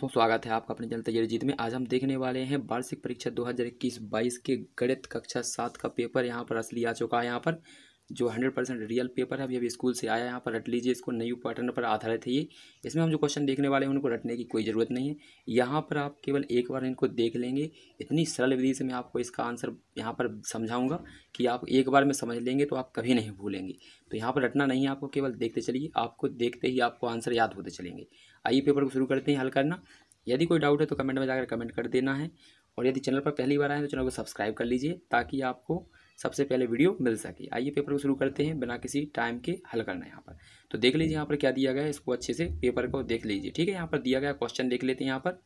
तो स्वागत है आपका अपने जनता जीत में आज हम देखने वाले हैं वार्षिक परीक्षा 2021-22 के गणित कक्षा सात का पेपर यहाँ पर असली आ चुका है यहाँ पर जो हंड्रेड परसेंट रियल पेपर है अभी अभी स्कूल से आया यहाँ पर रट लीजिए इसको नई पैटर्न पर आधारित है ये इसमें हम जो क्वेश्चन देखने वाले हैं उनको रटने की कोई ज़रूरत नहीं है यहाँ पर आप केवल एक बार इनको देख लेंगे इतनी सरल विधि से मैं आपको इसका आंसर यहाँ पर समझाऊंगा कि आप एक बार में समझ लेंगे तो आप कभी नहीं भूलेंगे तो यहाँ पर रटना नहीं है आपको केवल देखते चलिए आपको देखते ही आपको आंसर याद होते चलेंगे आइए पेपर को शुरू करते हैं हल करना यदि कोई डाउट है तो कमेंट में जाकर कमेंट कर देना है और यदि चैनल पर पहली बार आए तो चैनल को सब्सक्राइब कर लीजिए ताकि आपको सबसे पहले वीडियो मिल सके आइए पेपर को शुरू करते हैं बिना किसी टाइम के हल करना यहाँ पर तो देख लीजिए यहाँ पर क्या दिया गया है इसको अच्छे से पेपर को देख लीजिए ठीक है यहाँ पर दिया गया क्वेश्चन देख लेते हैं यहाँ पर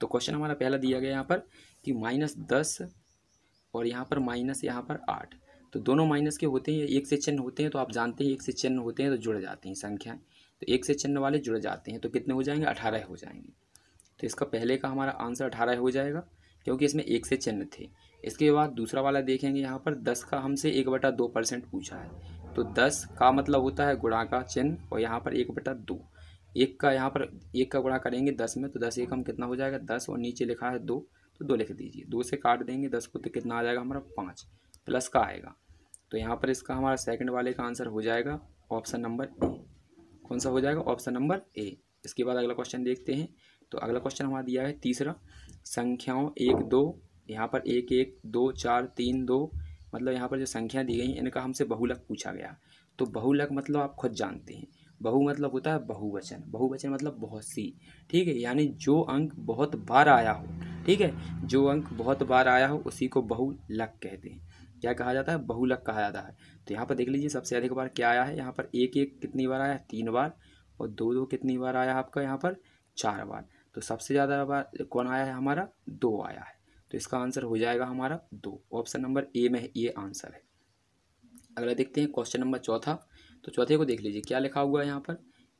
तो क्वेश्चन हमारा पहला दिया गया यहाँ पर कि माइनस दस और यहाँ पर माइनस यहाँ पर आठ तो दोनों माइनस के होते हैं एक से चिन्ह होते हैं तो आप जानते हैं एक से चिन्ह होते हैं तो जुड़ जाते हैं संख्याएँ तो एक से चिन्ह वाले जुड़ जाते हैं तो कितने हो जाएंगे अठारह हो जाएंगे तो इसका पहले का हमारा आंसर अठारह हो जाएगा क्योंकि इसमें एक से चिन्ह थे इसके बाद दूसरा वाला देखेंगे यहाँ पर दस का हमसे एक बटा दो परसेंट पूछा है तो दस का मतलब होता है गुणा का चिन्ह और यहाँ पर एक बटा दो एक का यहाँ पर एक का गुणा करेंगे दस में तो दस एक हम कितना हो जाएगा दस और नीचे लिखा है दो तो दो लिख दीजिए दो से काट देंगे दस को तो कितना आ जाएगा हमारा पाँच प्लस का आएगा तो यहाँ पर इसका हमारा सेकेंड वाले का आंसर हो जाएगा ऑप्शन नंबर ए कौन सा हो जाएगा ऑप्शन नंबर ए इसके बाद अगला क्वेश्चन देखते हैं तो अगला क्वेश्चन हमारा दिया है तीसरा संख्याओं एक दो यहाँ पर एक एक दो चार तीन दो मतलब यहाँ पर जो संख्या दी गई इनका हमसे बहुलक पूछा गया तो बहुलक मतलब आप खुद जानते हैं बहु मतलब होता है बहुवचन बहुवचन मतलब बहुत सी ठीक है यानी जो अंक बहुत बार आया हो ठीक है जो अंक बहुत बार आया हो उसी को बहुलक कहते हैं क्या कहा जाता है बहुलक कहा जाता है तो यहाँ पर देख लीजिए सबसे अधिक बार क्या आया है यहाँ पर एक एक कितनी बार आया तीन बार और दो दो कितनी बार आया आपका यहाँ पर चार बार तो सबसे ज़्यादा बार कौन आया है हमारा दो आया है तो इसका आंसर हो जाएगा हमारा दो ऑप्शन नंबर ए में ये आंसर है अगला देखते हैं क्वेश्चन नंबर चौथा तो चौथे को देख लीजिए क्या लिखा हुआ है यहाँ पर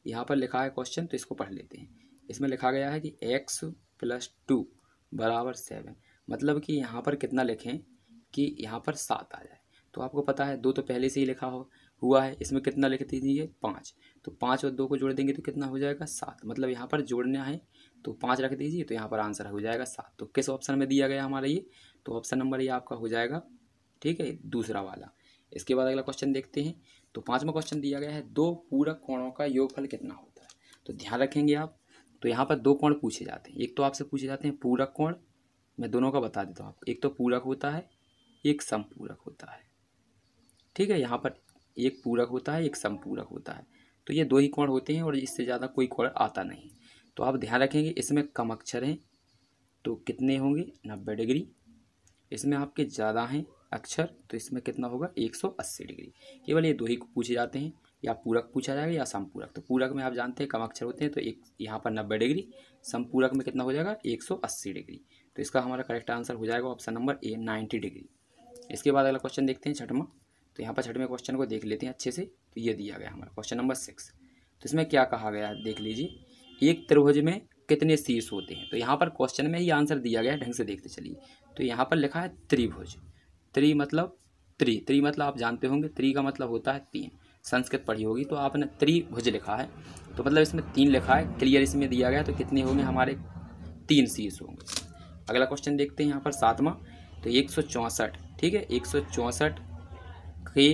यहाँ पर लिखा है क्वेश्चन तो इसको पढ़ लेते हैं इसमें लिखा गया है कि एक्स प्लस टू बराबर सेवन मतलब कि यहाँ पर कितना लिखें कि यहाँ पर सात आ जाए तो आपको पता है दो तो पहले से ही लिखा हो हुआ है इसमें कितना लिख दीजिए पाँच तो पाँच और दो को जोड़ देंगे तो कितना हो जाएगा सात मतलब यहाँ पर जोड़ना है तो पाँच रख दीजिए तो यहाँ पर आंसर हो जाएगा सात तो किस ऑप्शन में दिया गया हमारा ये तो ऑप्शन नंबर ये आपका हो जाएगा ठीक है दूसरा वाला इसके बाद अगला क्वेश्चन देखते हैं तो पाँचवा क्वेश्चन दिया गया है दो पूरक कोणों का योगफल कितना होता है तो ध्यान रखेंगे आप तो यहाँ पर दो कोण पूछे जाते हैं एक तो आपसे पूछे जाते हैं पूरक कोण मैं दोनों का बता देता हूँ आपको एक तो पूरक होता है एक समपूरक होता है ठीक है यहाँ पर एक पूरक होता है एक समपूरक होता है तो ये दो ही कोण होते हैं और इससे ज़्यादा कोई कोण आता नहीं तो आप ध्यान रखेंगे इसमें कम अक्षर हैं तो कितने होंगे नब्बे डिग्री इसमें आपके ज़्यादा हैं अक्षर तो इसमें कितना होगा एक सौ अस्सी डिग्री केवल ये दो ही पूछे जाते हैं या पूरक पूछा जाएगा या समपूरक तो पूरक में आप जानते हैं कम अक्षर होते हैं तो एक यहाँ पर नब्बे डिग्री समपूरक में कितना हो जाएगा एक सौ अस्सी डिग्री तो इसका हमारा करेक्ट आंसर हो जाएगा option number A ninety degree इसके बाद अगला क्वेश्चन देखते हैं छठवा तो यहाँ पर छठवें क्वेश्चन को देख लेते हैं अच्छे से तो ये दिया गया हमारा क्वेश्चन नंबर सिक्स तो इसमें क्या कहा गया देख लीजिए एक त्रिभुज में कितने शीर्ष होते हैं तो यहाँ पर क्वेश्चन में ही आंसर दिया गया है ढंग से देखते चलिए तो यहाँ पर लिखा है त्रिभुज त्रि मतलब त्रि त्रि मतलब आप जानते होंगे त्रि का मतलब होता है तीन संस्कृत पढ़ी होगी तो आपने त्रिभुज लिखा है तो मतलब इसमें तीन लिखा है क्लियर इसमें दिया गया तो कितने होंगे हमारे तीन शीर्ष होंगे अगला क्वेश्चन देखते हैं यहाँ पर सातवां तो एक सौ चौंसठ ठीक है एक सौ चौंसठ के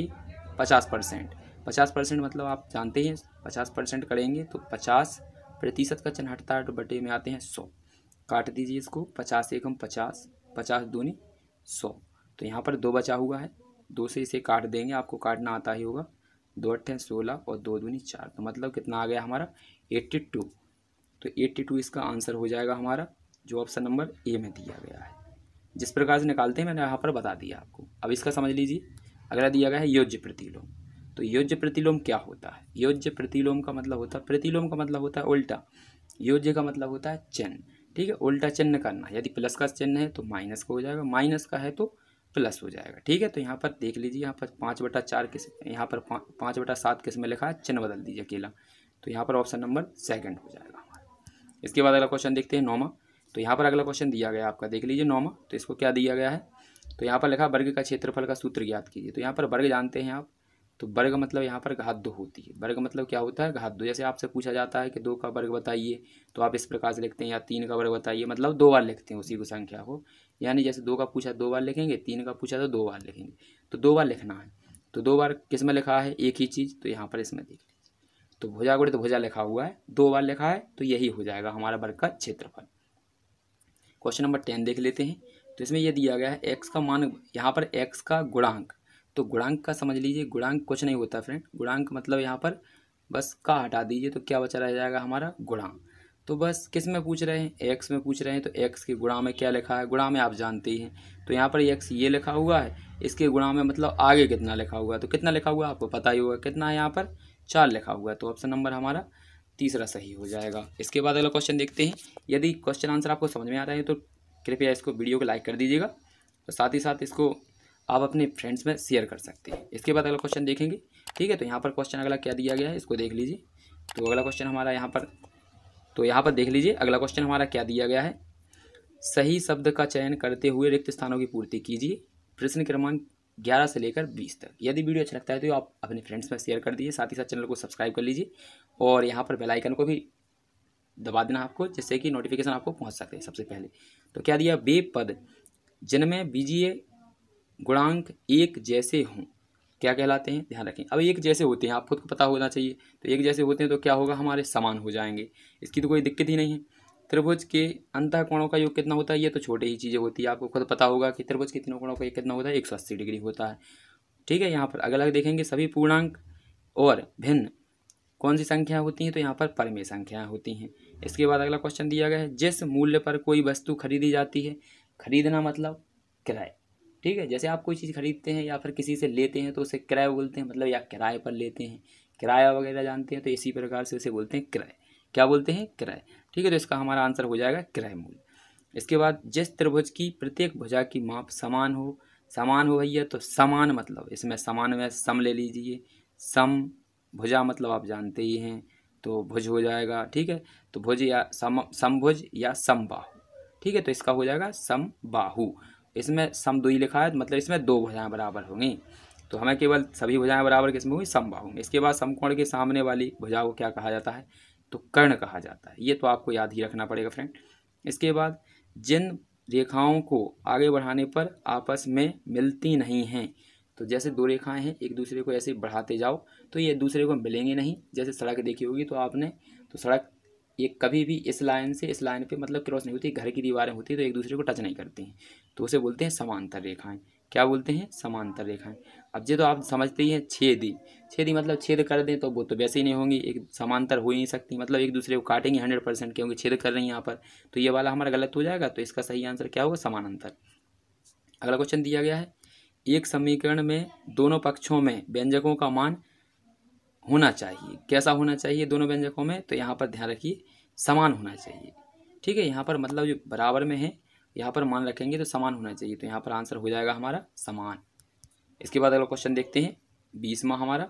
पचास परसेंट पचास परसेंट मतलब आप जानते हैं पचास परसेंट करेंगे तो पचास प्रतिशत का चिन्ह हटता है तो बटे में आते हैं सौ काट दीजिए इसको पचास एकम पचास पचास दूनी सौ तो यहाँ पर दो बचा हुआ है दो से इसे काट देंगे आपको काटना आता ही होगा दो अट्ठे सोलह और दो दूनी चार तो मतलब कितना आ गया हमारा एट्टी टू तो एट्टी टू इसका आंसर हो जाएगा हमारा जो ऑप्शन नंबर ए में दिया गया है जिस प्रकार से निकालते हैं मैंने यहाँ पर बता दिया आपको अब इसका समझ लीजिए अगला दिया गया है योज्य प्रतिलोम तो योज्य प्रतिलोम क्या होता है योज्य प्रतिलोम का मतलब होता है प्रतिलोम का मतलब होता है उल्टा योज्य का मतलब होता है चिन्ह ठीक है उल्टा चिन्ह करना यदि प्लस का चिन्ह है तो माइनस का हो जाएगा माइनस का है तो प्लस हो जाएगा ठीक है तो यहाँ पर देख लीजिए यहाँ पर पाँच बटा चार किस यहाँ पर पा, पाँच बटा सात किस में लिखा है चिन्ह बदल दीजिए अकेला तो यहाँ पर ऑप्शन नंबर सेकंड हो जाएगा हमारा इसके बाद अगला क्वेश्चन देखते हैं नौमा तो यहाँ पर अगला क्वेश्चन दिया गया आपका देख लीजिए नौमा तो इसको क्या दिया गया है तो यहाँ पर लिखा वर्ग का क्षेत्रफल का सूत्र याद कीजिए तो यहाँ पर वर्ग जानते हैं आप तो वर्ग मतलब यहाँ पर घात दो होती है वर्ग मतलब क्या होता है घात दो जैसे आपसे पूछा जाता है कि दो का वर्ग बताइए तो आप इस प्रकार से लिखते हैं या तीन का वर्ग बताइए मतलब दो बार लिखते हैं उसी को संख्या को यानी जैसे दो का पूछा दो बार लिखेंगे तीन का पूछा तो दो बार लिखेंगे तो दो बार लिखना है तो दो बार किस में लिखा है एक ही चीज़ तो यहाँ पर इसमें देख लीजिए तो भुजा गुड़े तो भुजा लिखा हुआ है दो बार लिखा है तो यही हो जाएगा हमारा वर्ग का क्षेत्रफल क्वेश्चन नंबर टेन देख लेते हैं तो इसमें यह दिया गया है एक्स का मान यहाँ पर एक्स का गुणांक तो गुणांक का समझ लीजिए गुणांक कुछ नहीं होता फ्रेंड गुणांक मतलब यहाँ पर बस का हटा दीजिए तो क्या बचा रह जाएगा हमारा गुणांक तो बस किस में पूछ रहे हैं एक्स में पूछ रहे हैं तो एक्स के गुणा में क्या लिखा है गुणा में आप जानते ही हैं तो यहाँ पर एक्स ये लिखा हुआ है इसके गुणा में मतलब आगे कितना लिखा हुआ है तो कितना लिखा हुआ है आपको पता ही होगा कितना है यहाँ पर चार लिखा हुआ है तो ऑप्शन नंबर हमारा तीसरा सही हो जाएगा इसके बाद अगला क्वेश्चन देखते हैं यदि क्वेश्चन आंसर आपको समझ में आ रहा है तो कृपया इसको वीडियो को लाइक कर दीजिएगा और तो साथ ही साथ इसको आप अपने फ्रेंड्स में शेयर कर सकते हैं इसके बाद अगला क्वेश्चन देखेंगे ठीक है तो यहाँ पर क्वेश्चन अगला क्या दिया गया है इसको देख लीजिए तो अगला क्वेश्चन हमारा यहाँ पर तो यहाँ पर देख लीजिए अगला क्वेश्चन हमारा क्या दिया गया है सही शब्द का चयन करते हुए रिक्त स्थानों की पूर्ति कीजिए प्रश्न क्रमांक ग्यारह से लेकर बीस तक यदि वीडियो अच्छा लगता है तो आप अपने फ्रेंड्स में शेयर कर दीजिए साथ ही साथ चैनल को सब्सक्राइब कर लीजिए और यहाँ पर बेल आइकन को भी दबा देना आपको जिससे कि नोटिफिकेशन आपको पहुँच सकते हैं सबसे पहले तो क्या दिया बेपद पद जिनमें बीजीए गुणांक एक जैसे हों क्या कहलाते हैं ध्यान रखें अब एक जैसे होते हैं आप खुद को पता होना चाहिए तो एक जैसे होते हैं तो क्या होगा हमारे समान हो जाएंगे इसकी तो कोई दिक्कत ही नहीं है त्रिभुज के अंतः कोणों का योग कितना होता है ये तो छोटे ही चीज़ें होती है आपको खुद पता होगा कि त्रिभुज के तीनों कोणों का योग कितना होता है एक सौ अस्सी डिग्री होता है ठीक है यहाँ पर अलग अलग देखेंगे सभी पूर्णांक और भिन्न कौन सी संख्याएँ होती हैं तो यहाँ पर परमे संख्याएँ होती हैं इसके बाद अगला क्वेश्चन दिया गया है जिस मूल्य पर कोई वस्तु खरीदी जाती है खरीदना मतलब किराए ठीक है जैसे आप कोई चीज़ खरीदते हैं या फिर किसी से लेते हैं तो उसे किराया बोलते हैं मतलब या किराए पर लेते हैं किराया वगैरह जानते हैं तो इसी प्रकार से उसे बोलते हैं किराए क्या बोलते हैं किराए ठीक है तो इसका हमारा आंसर हो जाएगा किराए मूल्य इसके बाद जिस त्रिभुज की प्रत्येक भुजा की माप समान हो समान हो भैया तो समान मतलब इसमें समान में सम ले लीजिए सम भुजा मतलब आप जानते ही हैं तो भुज हो जाएगा ठीक है तो भुज या सम समभुज या समबाहु ठीक है तो इसका हो जाएगा समबाहु इसमें समदुई लिखा है मतलब इसमें दो भुजाएं बराबर होंगी तो हमें केवल सभी भुजाएं बराबर किसमें होंगी समबाह होंगी इसके बाद समकोण के सामने वाली भुजा को क्या कहा जाता है तो कर्ण कहा जाता है ये तो आपको याद ही रखना पड़ेगा फ्रेंड इसके बाद जिन रेखाओं को आगे बढ़ाने पर आपस में मिलती नहीं हैं तो जैसे दो रेखाएं हैं एक दूसरे को ऐसे बढ़ाते जाओ तो ये दूसरे को मिलेंगे नहीं जैसे सड़क देखी होगी तो आपने तो सड़क ये कभी भी इस लाइन से इस लाइन पे मतलब क्रॉस नहीं होती घर की दीवारें होती तो एक दूसरे को टच नहीं करती हैं तो उसे बोलते हैं समांतर रेखाएं क्या बोलते हैं समांतर रेखाएं अब ये तो आप समझते ही हैं छेदी छेदी मतलब छेद कर दें तो वो तो वैसे ही नहीं होंगी एक समांतर हो ही नहीं सकती मतलब एक दूसरे को काटेंगे हंड्रेड परसेंट क्योंकि छेद कर रही हैं यहाँ पर तो ये वाला हमारा गलत हो जाएगा तो इसका सही आंसर क्या होगा समानांतर अगला क्वेश्चन दिया गया है एक समीकरण में दोनों पक्षों में व्यंजकों का मान होना चाहिए कैसा होना चाहिए दोनों व्यंजकों में तो यहाँ पर ध्यान रखिए समान होना चाहिए ठीक है यहाँ पर मतलब जो बराबर में है यहाँ पर मान रखेंगे तो समान होना चाहिए तो यहाँ पर आंसर हो जाएगा हमारा समान इसके बाद अगला क्वेश्चन देखते हैं बीसवा हमारा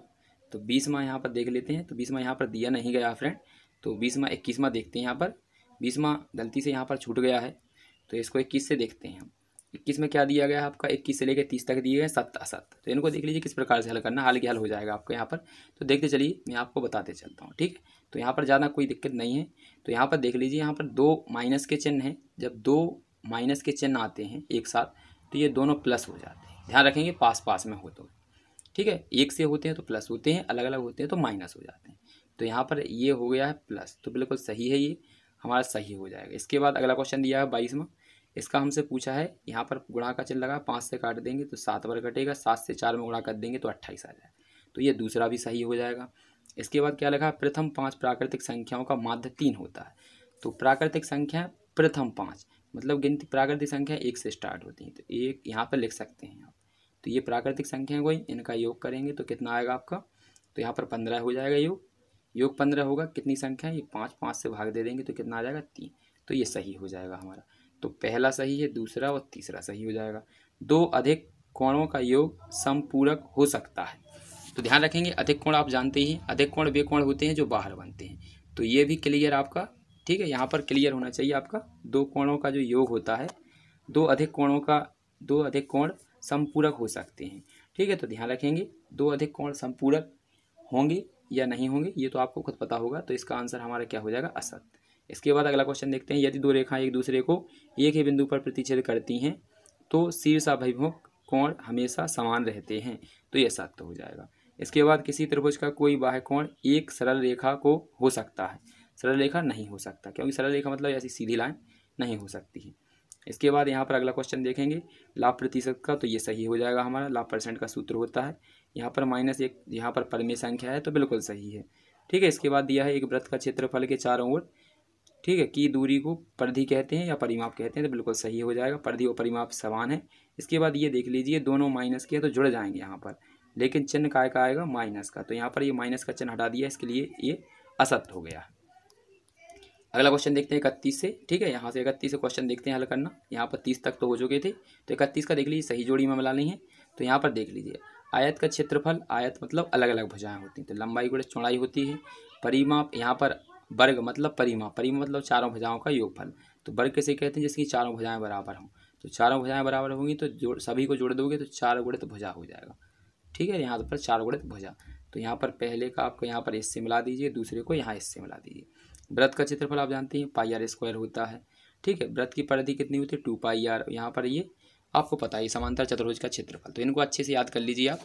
तो बीसवा यहाँ पर देख लेते हैं तो बीसवा यहाँ पर दिया नहीं गया फ्रेंड तो बीसवा इक्कीसवा देखते हैं यहाँ पर बीसवा गलती से यहाँ पर छूट गया है तो इसको इक्कीस से देखते हैं हम इक्कीस में क्या दिया गया है आपका इक्कीस से लेकर तीस तक दिए गए सत्य असत्य तो इनको देख लीजिए किस प्रकार से हल करना हाल के हल हो जाएगा आपको यहाँ पर तो देखते चलिए मैं आपको बताते चलता हूँ ठीक तो यहाँ पर ज़्यादा कोई दिक्कत नहीं है तो यहाँ पर देख लीजिए यहाँ पर दो माइनस के चिन्ह हैं जब दो माइनस के चिन्ह आते हैं एक साथ तो ये दोनों प्लस हो जाते हैं ध्यान रखेंगे पास पास में हो तो ठीक है एक से होते हैं तो प्लस होते हैं अलग अलग होते हैं तो माइनस हो जाते हैं तो यहाँ पर ये हो गया है प्लस तो बिल्कुल सही है ये हमारा सही हो जाएगा इसके बाद अगला क्वेश्चन दिया है बाईसवा इसका हमसे पूछा है यहाँ पर गुणा का चिन्ह लगा पाँच से काट देंगे तो सात बार कटेगा सात से चार में गुणा कर देंगे तो अट्ठाईस आ जाएगा तो ये दूसरा भी सही हो जाएगा इसके बाद क्या लगा प्रथम पाँच प्राकृतिक संख्याओं का माध्य तीन होता है तो प्राकृतिक संख्या प्रथम पाँच मतलब गिनती प्राकृतिक संख्या एक से स्टार्ट होती है तो एक यहाँ पर लिख सकते हैं आप तो ये प्राकृतिक संख्या है कोई इनका योग करेंगे तो कितना आएगा आपका तो यहाँ पर पंद्रह हो जाएगा योग योग पंद्रह होगा कितनी संख्या है ये पाँच पाँच से भाग दे देंगे तो कितना आ जाएगा तीन तो ये सही हो जाएगा हमारा तो पहला सही है दूसरा और तीसरा सही हो जाएगा दो अधिक कोणों का योग समपूरक हो सकता है तो ध्यान रखेंगे अधिक कोण आप जानते ही अधिक कोण वे कोण होते हैं जो बाहर बनते हैं तो ये भी क्लियर आपका ठीक है यहाँ पर क्लियर होना चाहिए आपका दो कोणों का जो योग होता है दो अधिक कोणों का दो अधिक कोण संपूरक हो सकते हैं ठीक है तो ध्यान रखेंगे दो अधिक कोण संपूरक होंगे या नहीं होंगे ये तो आपको खुद पता होगा तो इसका आंसर हमारा क्या हो जाएगा असत इसके बाद अगला क्वेश्चन देखते हैं यदि दो रेखाएं एक दूसरे को एक ही बिंदु पर प्रतिच्छेद करती हैं तो शीर्ष अभिमुख कोण हमेशा समान रहते हैं तो यह सत्य हो जाएगा इसके बाद किसी त्रिभुज का कोई बाह्य कोण एक सरल रेखा को हो सकता है सरल रेखा नहीं हो सकता क्योंकि सरल रेखा मतलब ऐसी सीधी लाइन नहीं हो सकती है इसके बाद यहाँ पर अगला क्वेश्चन देखेंगे लाभ प्रतिशत का तो ये सही हो जाएगा हमारा लाभ परसेंट का सूत्र होता है यहाँ पर माइनस एक यहाँ पर परमे संख्या है तो बिल्कुल सही है ठीक है इसके बाद दिया है एक व्रत का क्षेत्रफल के चारों ओर ठीक है की दूरी को परधि कहते हैं या परिमाप कहते हैं तो बिल्कुल सही हो जाएगा परधि और परिमाप समान है इसके बाद ये देख लीजिए दोनों माइनस के हैं तो जुड़ जाएंगे यहाँ पर लेकिन चिन्ह काय का आएगा माइनस का तो यहाँ पर ये माइनस का चिन्ह हटा दिया इसके लिए ये असत्य हो गया है अगला क्वेश्चन देखते हैं इकतीस से ठीक है यहाँ से इकतीस से क्वेश्चन देखते हैं हल करना यहाँ पर तीस तक तो हो चुके थे तो इकतीस का देख लीजिए सही जोड़ी में मिला नहीं है तो यहाँ पर देख लीजिए आयत का क्षेत्रफल आयत मतलब अलग अलग भुजाएं होती हैं तो लंबाई गुड़े चौड़ाई होती है परिमाप यहाँ पर वर्ग मतलब परिमाप परिमा मतलब चारों भुजाओं का योगफल तो वर्ग कैसे कहते हैं जिसकी चारों भुजाएं बराबर हों तो चारों भुजाएं बराबर होंगी तो जोड़ सभी को जोड़ दोगे तो चार गुड़े तो भुजा हो जाएगा ठीक है यहाँ पर चार गुड़े तो भुजा तो यहाँ पर पहले का आपको यहाँ पर इससे मिला दीजिए दूसरे को यहाँ इससे मिला दीजिए व्रत का क्षेत्रफल आप जानते हैं पाई आर स्क्वायर होता है ठीक है व्रत की परिधि कितनी होती है टू पाई आर यहाँ पर ये आपको पता है समांतर चतुर्भुज का क्षेत्रफल तो इनको अच्छे से याद कर लीजिए आप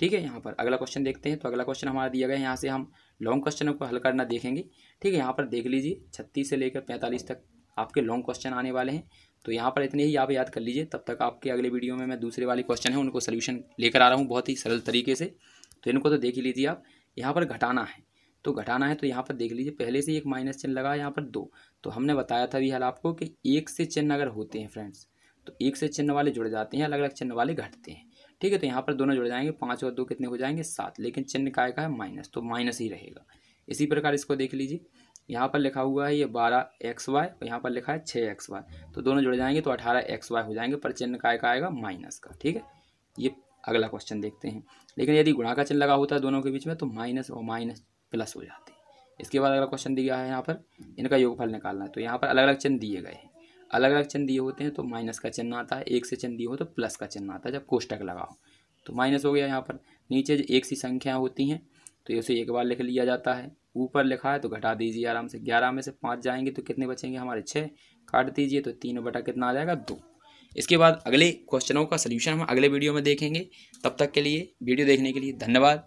ठीक है यहाँ पर अगला क्वेश्चन देखते हैं तो अगला क्वेश्चन हमारा दिया गया है यहाँ से हम लॉन्ग क्वेश्चनों को हल करना देखेंगे ठीक है यहाँ पर देख लीजिए छत्तीस से लेकर पैंतालीस तक आपके लॉन्ग क्वेश्चन आने वाले हैं तो यहाँ पर इतने ही आप याद कर लीजिए तब तक आपके अगले वीडियो में मैं दूसरे वाले क्वेश्चन है उनको सोल्यूशन लेकर आ रहा हूँ बहुत ही सरल तरीके से तो इनको तो देख ही लीजिए आप यहाँ पर घटाना है तो घटाना है तो यहाँ पर देख लीजिए पहले से एक माइनस चिन्ह लगा यहाँ पर दो तो हमने बताया था भी हाल आपको कि एक से चिन्ह अगर होते हैं फ्रेंड्स तो एक से चिन्ह वाले जुड़ जाते हैं अलग अलग चिन्ह वाले घटते हैं ठीक है तो यहाँ पर दोनों जुड़ जाएंगे पाँच और दो कितने हो जाएंगे सात लेकिन चिन्ह काय का है माइनस तो माइनस ही रहेगा इसी प्रकार इसको देख लीजिए यहाँ पर लिखा हुआ है ये बारह एक्स वाई और यहाँ पर लिखा है छः एक्स वाई तो दोनों जुड़ जाएंगे तो अठारह एक्स वाई हो जाएंगे पर चिन्ह काय का आएगा माइनस का ठीक है ये अगला क्वेश्चन देखते हैं लेकिन यदि गुणा का चिन्ह लगा होता है दोनों के बीच में तो माइनस और माइनस प्लस हो जाते हैं इसके बाद अगला क्वेश्चन दिया है यहाँ पर इनका योगफल निकालना है तो यहाँ पर अलग अलग चिन्ह दिए गए हैं अलग अलग चिन्ह दिए होते हैं तो माइनस का चिन्ह आता है एक से चिन्ह दिए हो तो प्लस का चिन्ह आता है जब कोष्टक लगाओ तो माइनस हो गया यहाँ पर नीचे जो एक सी संख्या होती हैं तो उसे एक बार लिख लिया जाता है ऊपर लिखा है तो घटा दीजिए आराम से ग्यारह में से पाँच जाएंगे तो कितने बचेंगे हमारे छः काट दीजिए तो तीन बटा कितना आ जाएगा दो इसके बाद अगले क्वेश्चनों का सलूशन हम अगले वीडियो में देखेंगे तब तक के लिए वीडियो देखने के लिए धन्यवाद